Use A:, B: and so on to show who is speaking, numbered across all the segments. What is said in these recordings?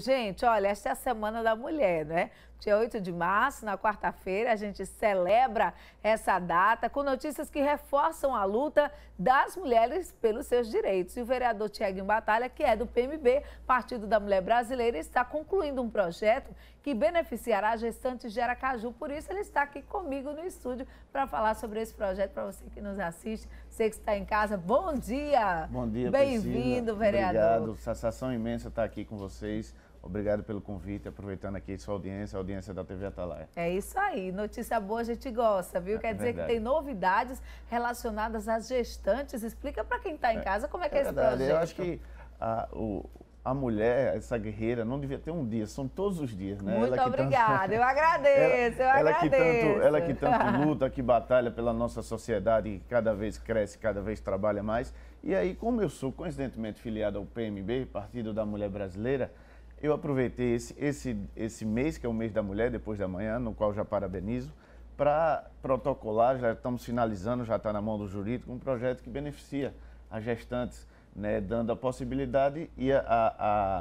A: Gente, olha, esta é a Semana da Mulher, né? Dia 8 de março, na quarta-feira, a gente celebra essa data com notícias que reforçam a luta das mulheres pelos seus direitos. E o vereador Tiago Batalha, que é do PMB, Partido da Mulher Brasileira, está concluindo um projeto que beneficiará a gestante de Aracaju. Por isso, ele está aqui comigo no estúdio para falar sobre esse projeto. Para você que nos assiste, você que está em casa, bom dia!
B: Bom dia, Bem-vindo, vereador. Obrigado, sensação imensa estar aqui com vocês Obrigado pelo convite, aproveitando aqui sua audiência, a audiência da TV Atalaia.
A: É isso aí, notícia boa a gente gosta, viu? É, Quer dizer que tem novidades relacionadas às gestantes. Explica para quem está em é, casa como é, é que é, é esse verdade. projeto. Eu acho
B: que a, o, a mulher, essa guerreira, não devia ter um dia, são todos os dias, né? Muito obrigada, tanto... eu agradeço, ela, eu ela agradeço. Que tanto, ela que tanto luta, que batalha pela nossa sociedade, que cada vez cresce, cada vez trabalha mais. E aí, como eu sou coincidentemente filiado ao PMB, Partido da Mulher Brasileira, eu aproveitei esse, esse, esse mês, que é o mês da mulher, depois da manhã, no qual já parabenizo, para protocolar, já estamos finalizando, já está na mão do jurídico, um projeto que beneficia as gestantes, né, dando a possibilidade e a, a,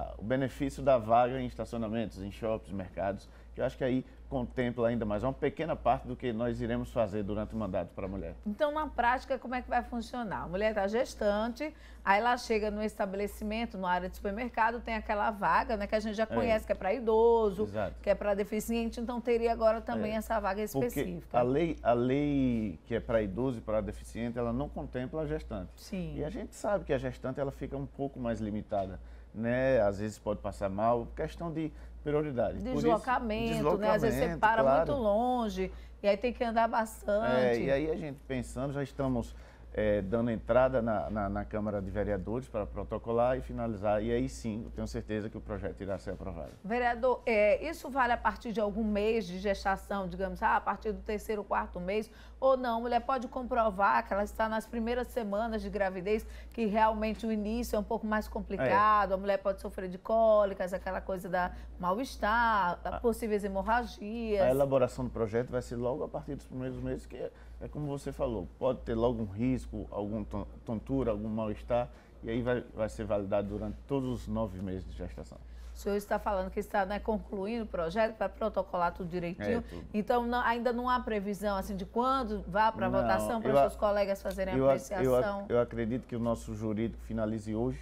B: a, o benefício da vaga em estacionamentos, em shoppings, mercados que eu acho que aí contempla ainda mais uma pequena parte do que nós iremos fazer durante o mandato para a mulher.
A: Então, na prática, como é que vai funcionar? A mulher está gestante, aí ela chega no estabelecimento, na área de supermercado, tem aquela vaga, né, que a gente já é. conhece, é. que é para idoso, Exato. que é para deficiente, então teria agora também é. essa vaga específica.
B: a lei, a lei que é para idoso e para deficiente, ela não contempla a gestante. Sim. E a gente sabe que a gestante ela fica um pouco mais limitada, né? Às vezes pode passar mal, questão de prioridade. Deslocamento, isso, deslocamento né? Às vezes você para claro. muito
A: longe e aí tem que andar bastante. É, e aí a
B: gente pensando, já estamos é, dando entrada na, na, na, Câmara de Vereadores para protocolar e finalizar. E aí sim, eu tenho certeza que o projeto irá ser aprovado.
A: Vereador, é, isso vale a partir de algum mês de gestação, digamos, ah, a partir do terceiro, quarto mês, ou não? A mulher pode comprovar que ela está nas primeiras semanas de gravidez, que realmente o início é um pouco mais complicado, é. a mulher pode sofrer de cólicas, aquela coisa da mal-estar, possíveis hemorragias. A
B: elaboração do projeto vai ser logo a partir dos primeiros meses, que é como você falou, pode ter logo um risco, alguma tontura, algum mal-estar, e aí vai, vai ser validado durante todos os nove meses de gestação.
A: O senhor está falando que está né, concluindo o projeto para protocolar tudo direitinho. É, tudo. Então, não, ainda não há previsão assim de quando vá para a votação, para os seus colegas fazerem a apreciação?
B: Eu, eu, acredito que o nosso jurídico finalize hoje.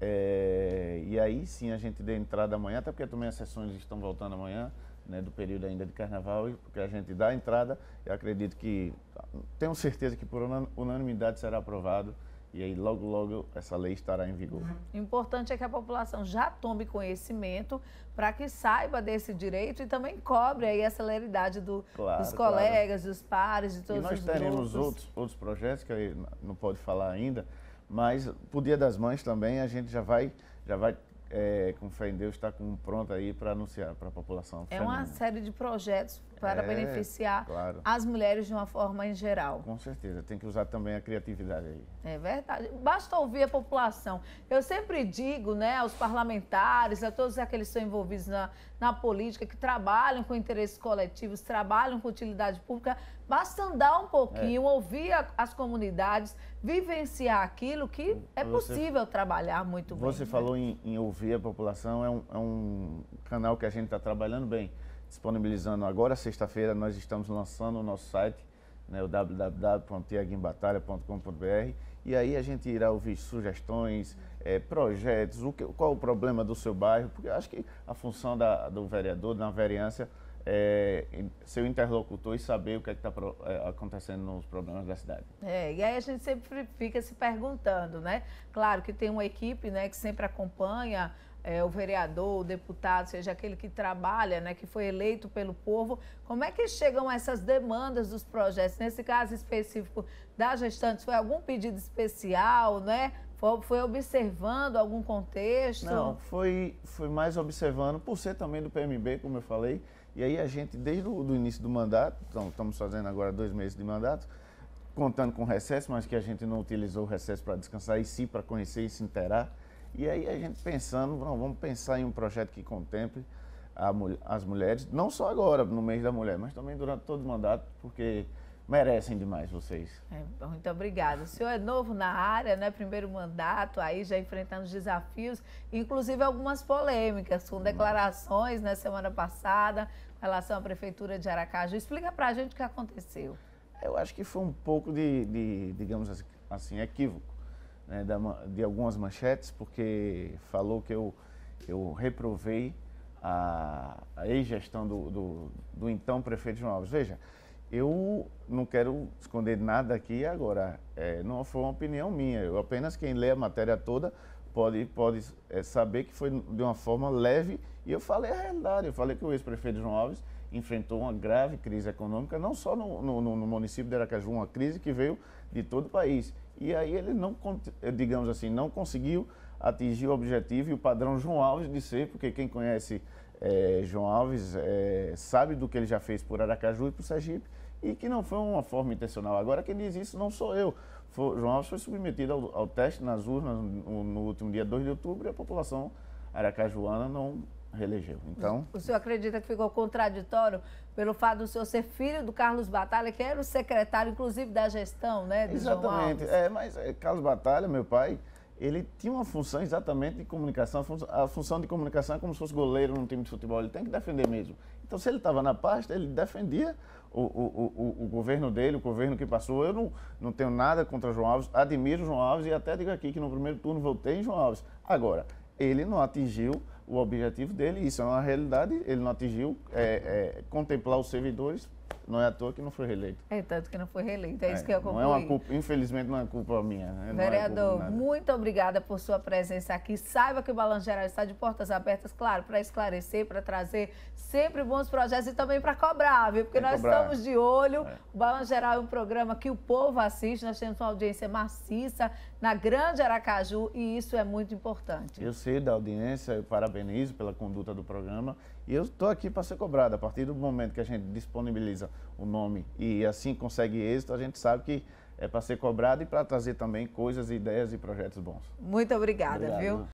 B: É, e aí sim a gente dê entrada amanhã, até porque também as sessões estão voltando amanhã né, do período ainda de carnaval, porque a gente dá a entrada, eu acredito que, tenho certeza que por unanimidade será aprovado e aí logo, logo essa lei estará em vigor.
A: O importante é que a população já tome conhecimento para que saiba desse direito e também cobre aí a celeridade do, claro, dos colegas, claro. dos pares, de todos os grupos. E nós teremos outros,
B: outros projetos que aí não pode falar ainda, mas pro Dia das Mães também a gente já vai, já vai é, com fé em Deus, está pronto aí para anunciar para a população. É feminina. uma série
A: de projetos para é, beneficiar claro. as mulheres de uma forma em geral.
B: Com certeza, tem que usar também a criatividade aí.
A: É verdade. Basta ouvir a população. Eu sempre digo né, aos parlamentares, a todos aqueles que são envolvidos na, na política, que trabalham com interesses coletivos, trabalham com utilidade pública, basta andar um pouquinho, é. ouvir a, as comunidades, vivenciar aquilo que é você, possível trabalhar muito você bem. Você né? falou né?
B: em, em, ouvir a população, é um, é um canal que a gente está trabalhando bem disponibilizando agora, sexta-feira, nós estamos lançando o nosso site, né, o www.tiaguimbatalha.com.br e aí a gente irá ouvir sugestões, é, projetos, o que, qual o problema do seu bairro, porque eu acho que a função da, do vereador, na vereança, é ser o interlocutor e saber o que é está é, acontecendo nos problemas da cidade.
A: É, e aí a gente sempre fica se perguntando, né? Claro que tem uma equipe né, que sempre acompanha é, o vereador, o deputado, seja aquele que trabalha, né, que foi eleito pelo povo, como é que chegam essas demandas dos projetos? Nesse caso específico da gestante, foi algum pedido especial, né? Foi, foi observando algum contexto? Não,
B: foi, foi mais observando, por ser também do PMB, como eu falei, e aí a gente, desde o início do mandato, então, estamos fazendo agora dois meses de mandato, contando com recesso, mas que a gente não utilizou o recesso para descansar, e sim para conhecer e se interar e aí a gente pensando, vamos pensar em um projeto que contemple as mulheres, não só agora, no mês da mulher, mas também durante todo o mandato, porque merecem demais vocês.
A: É, muito obrigada. O senhor é novo na área, né? Primeiro mandato, aí já enfrentando desafios, inclusive algumas polêmicas, com declarações na né, semana passada em relação à prefeitura de Aracaju. Explica a gente o que aconteceu.
B: Eu acho que foi um pouco de, de digamos assim, equívoco né, da, de algumas manchetes, porque falou que eu, eu reprovei a, a ex-gestão do, do, do, então prefeito João Alves. Veja, eu não quero esconder nada aqui agora, é, não foi uma opinião minha, eu apenas quem lê a matéria toda pode, pode é, saber que foi de uma forma leve e eu falei a realidade, eu falei que o ex-prefeito João Alves enfrentou uma grave crise econômica, não só no, no, no município de Aracaju, uma crise que veio de todo o país. E aí ele não, digamos assim, não conseguiu atingir o objetivo e o padrão João Alves de ser, porque quem conhece é, João Alves é, sabe do que ele já fez por Aracaju e por Sergipe e que não foi uma forma intencional. Agora quem diz isso não sou eu. João Alves foi submetido ao, ao teste nas urnas no, no, último dia 2 de outubro e a população aracajuana não reelegeu. Então, o
A: senhor acredita que ficou contraditório pelo fato do senhor ser filho do Carlos Batalha, que era o secretário, inclusive, da gestão, né? exatamente. É,
B: mas é, Carlos Batalha, meu pai, ele tinha uma função exatamente de comunicação. A função de comunicação é como se fosse goleiro num time de futebol, ele tem que defender mesmo. Então, se ele estava na pasta, ele defendia o, o, o, o, governo dele, o governo que passou. Eu não, não tenho nada contra João Alves, admiro João Alves e até digo aqui que no primeiro turno votei em João Alves. Agora, ele não atingiu o objetivo dele, isso é uma realidade, ele não atingiu é, é, contemplar os servidores, não é à toa que não foi reeleito.
A: É, tanto que não foi reeleito, é, é isso que eu concluí. Não é uma
B: culpa, infelizmente não é culpa minha. Né? É Vereador, culpa
A: muito obrigada por sua presença aqui. Saiba que o Balanço Geral está de portas abertas, claro, para esclarecer, para trazer sempre bons projetos e também para cobrar, viu? Porque Tem é nós cobrar. estamos de olho. É. O Balanço Geral é um programa que o povo assiste, nós temos uma audiência maciça, na Grande Aracaju e isso é muito importante. Eu
B: sei da audiência, eu parabenizo pela conduta do programa e eu estou aqui para ser cobrado. A partir do momento que a gente disponibiliza o nome e assim consegue êxito, a gente sabe que é para ser cobrado e para trazer também coisas, ideias e projetos bons.
A: Muito obrigada, Obrigado, viu?
B: Né?